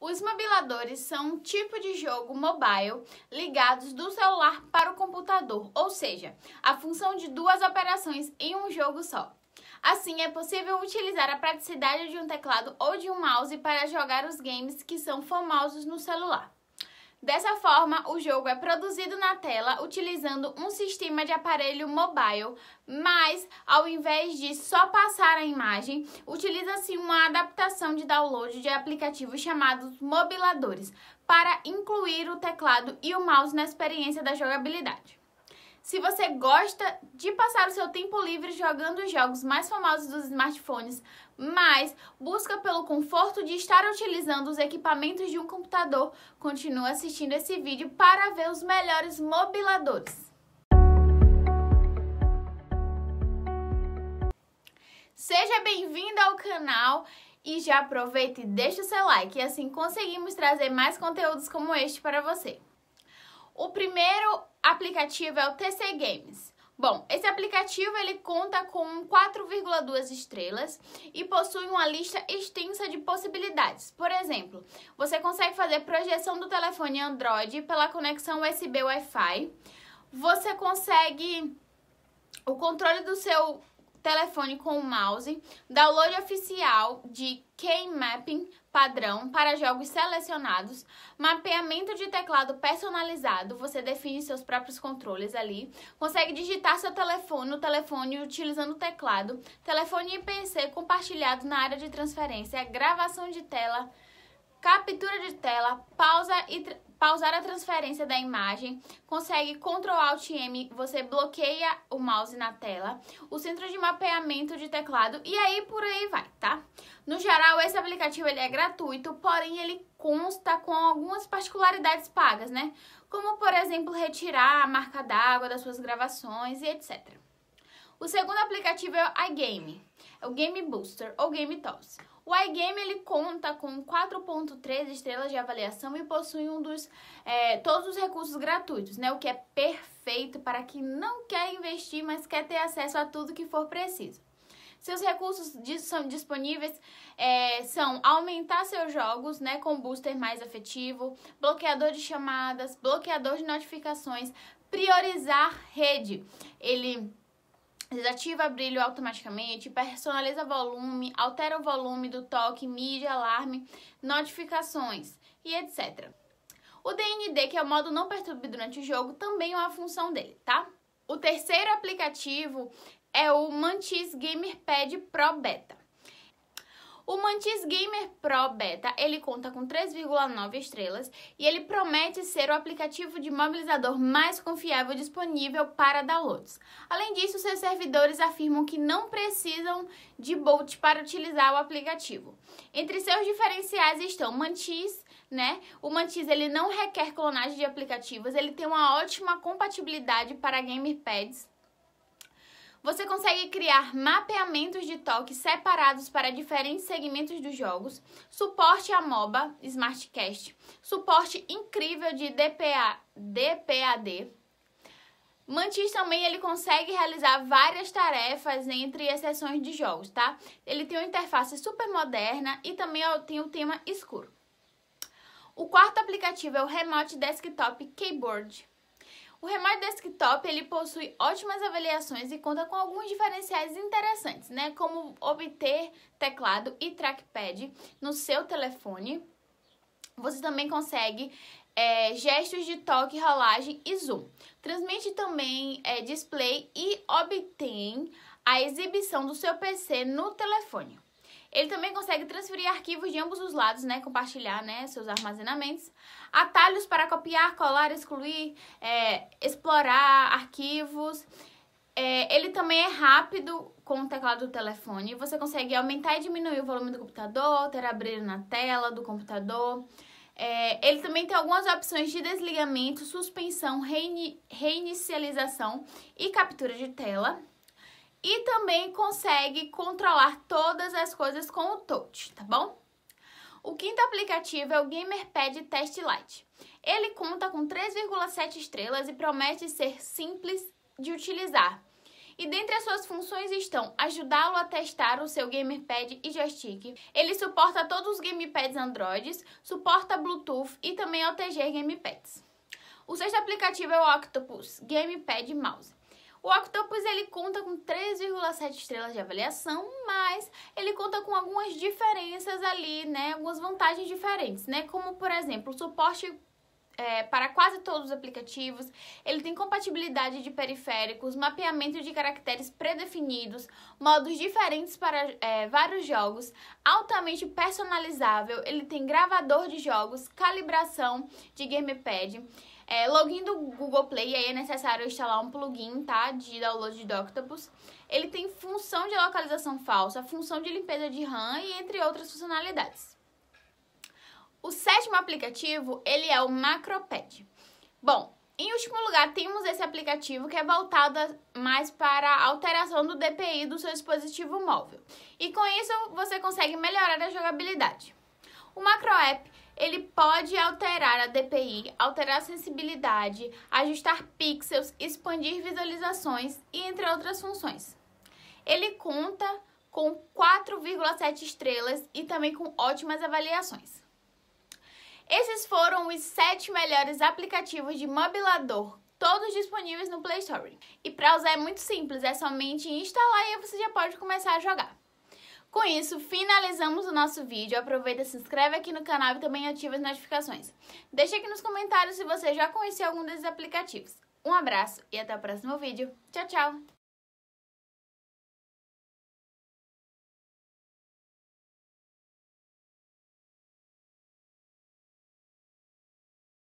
Os mobiladores são um tipo de jogo mobile ligados do celular para o computador, ou seja, a função de duas operações em um jogo só. Assim, é possível utilizar a praticidade de um teclado ou de um mouse para jogar os games que são famosos no celular. Dessa forma, o jogo é produzido na tela utilizando um sistema de aparelho mobile, mas ao invés de só passar a imagem, utiliza-se uma adaptação de download de aplicativos chamados mobiladores para incluir o teclado e o mouse na experiência da jogabilidade. Se você gosta de passar o seu tempo livre jogando os jogos mais famosos dos smartphones, mas busca pelo conforto de estar utilizando os equipamentos de um computador, continue assistindo esse vídeo para ver os melhores mobiladores. Seja bem-vindo ao canal e já aproveita e deixa o seu like, assim conseguimos trazer mais conteúdos como este para você. O primeiro aplicativo é o TC Games. Bom, esse aplicativo ele conta com 4,2 estrelas e possui uma lista extensa de possibilidades. Por exemplo, você consegue fazer projeção do telefone Android pela conexão USB Wi-Fi. Você consegue o controle do seu telefone com mouse, download oficial de mapping padrão para jogos selecionados, mapeamento de teclado personalizado, você define seus próprios controles ali, consegue digitar seu telefone no telefone utilizando o teclado, telefone e PC compartilhado na área de transferência, gravação de tela, captura de tela, pausa e pausar a transferência da imagem, consegue Ctrl Alt M, você bloqueia o mouse na tela, o centro de mapeamento de teclado e aí por aí vai, tá? No geral, esse aplicativo ele é gratuito, porém ele consta com algumas particularidades pagas, né? Como, por exemplo, retirar a marca d'água das suas gravações e etc. O segundo aplicativo é o iGame, é o Game Booster ou Game Toss. O iGame ele conta com 4.3 estrelas de avaliação e possui um dos é, todos os recursos gratuitos, né? O que é perfeito para quem não quer investir, mas quer ter acesso a tudo que for preciso. Seus recursos são disponíveis é, são aumentar seus jogos, né, com booster mais afetivo, bloqueador de chamadas, bloqueador de notificações, priorizar rede. Ele Desativa brilho automaticamente, personaliza volume, altera o volume do toque, mídia, alarme, notificações e etc. O DND, que é o modo não perturbe durante o jogo, também é uma função dele, tá? O terceiro aplicativo é o Mantis Gamer Pad Pro Beta. O Mantis Gamer Pro Beta, ele conta com 3,9 estrelas e ele promete ser o aplicativo de mobilizador mais confiável disponível para downloads. Além disso, seus servidores afirmam que não precisam de boot para utilizar o aplicativo. Entre seus diferenciais estão Mantis, né? O Mantis ele não requer clonagem de aplicativos, ele tem uma ótima compatibilidade para gamepads você consegue criar mapeamentos de toque separados para diferentes segmentos dos jogos, suporte a MOBA, Smartcast, suporte incrível de DPA, DPAD. Mantis também ele consegue realizar várias tarefas entre as sessões de jogos, tá? Ele tem uma interface super moderna e também tem o tema escuro. O quarto aplicativo é o Remote Desktop Keyboard. O Remar Desktop ele possui ótimas avaliações e conta com alguns diferenciais interessantes, né? Como obter teclado e trackpad no seu telefone. Você também consegue é, gestos de toque, rolagem e zoom. Transmite também é, display e obtém a exibição do seu PC no telefone. Ele também consegue transferir arquivos de ambos os lados, né? Compartilhar, né? Seus armazenamentos. Atalhos para copiar, colar, excluir, é, explorar arquivos. É, ele também é rápido com o teclado do telefone. Você consegue aumentar e diminuir o volume do computador, alterar a brilho na tela do computador. É, ele também tem algumas opções de desligamento, suspensão, reini reinicialização e captura de tela e também consegue controlar todas as coisas com o touch, tá bom? O quinto aplicativo é o Gamerpad Test Lite. Ele conta com 3,7 estrelas e promete ser simples de utilizar. E dentre as suas funções estão ajudá-lo a testar o seu gamepad e joystick. Ele suporta todos os gamepads Androids, suporta Bluetooth e também OTG gamepads. O sexto aplicativo é o Octopus Gamepad Mouse. O Octopus ele conta com 3,7 estrelas de avaliação, mas ele conta com algumas diferenças ali, né? Algumas vantagens diferentes, né? Como por exemplo, o suporte é, para quase todos os aplicativos, ele tem compatibilidade de periféricos, mapeamento de caracteres predefinidos, modos diferentes para é, vários jogos, altamente personalizável, ele tem gravador de jogos, calibração de gamepad. É, login do Google Play, aí é necessário instalar um plugin, tá? De download de Octopus. Ele tem função de localização falsa, função de limpeza de RAM e entre outras funcionalidades. O sétimo aplicativo, ele é o Macropad. Bom, em último lugar, temos esse aplicativo que é voltado mais para a alteração do DPI do seu dispositivo móvel. E com isso, você consegue melhorar a jogabilidade. O Macro App, ele pode alterar a DPI, alterar a sensibilidade, ajustar pixels, expandir visualizações e entre outras funções. Ele conta com 4,7 estrelas e também com ótimas avaliações. Esses foram os 7 melhores aplicativos de mobilador, todos disponíveis no Play Store. E para usar é muito simples, é somente instalar e você já pode começar a jogar. Com isso, finalizamos o nosso vídeo. Aproveita, se inscreve aqui no canal e também ativa as notificações. Deixa aqui nos comentários se você já conhecia algum desses aplicativos. Um abraço e até o próximo vídeo. Tchau, tchau!